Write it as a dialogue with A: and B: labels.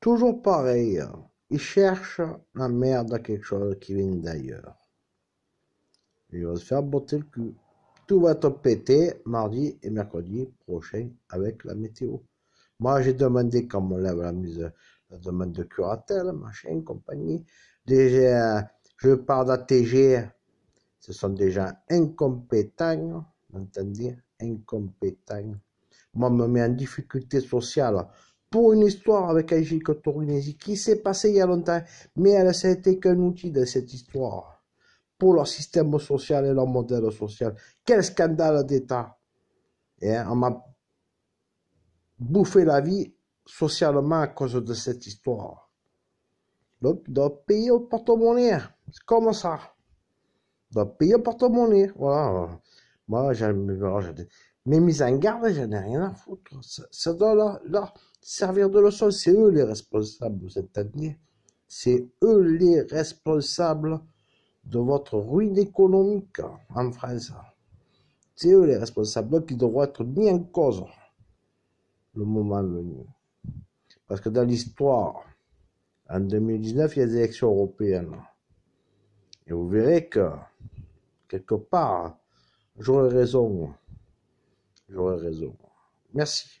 A: Toujours pareil, hein. ils cherchent la merde à quelque chose qui vient d'ailleurs. Ils vont se faire botter le cul. Tout va te péter mardi et mercredi prochain avec la météo. Moi, j'ai demandé comme on lève la mise demande de curatelle, machin, compagnie. Déjà, je parle d'ATG. Ce sont des gens incompétents, vous entendez Incompétents. Moi, on me met en difficulté sociale pour une histoire avec Aiji Kotorinesi qui s'est passée il y a longtemps, mais elle n'a été qu'un outil de cette histoire pour leur système social et leur modèle social. Quel scandale d'État hein, On m'a bouffé la vie socialement à cause de cette histoire. Donc, doit payer au porte-monnaie. C'est comme ça. Doit payer au porte-monnaie. Voilà. Moi, j'ai Mes mises en garde, j'en ai rien à foutre. Ça, doit leur, servir de leçon. C'est eux les responsables, vous année C'est eux les responsables de votre ruine économique en France. C'est eux les responsables qui devront être mis en cause le moment venu. Parce que dans l'histoire, en 2019, il y a des élections européennes. Et vous verrez que, quelque part, J'aurais raison, J'aurais raison. Merci.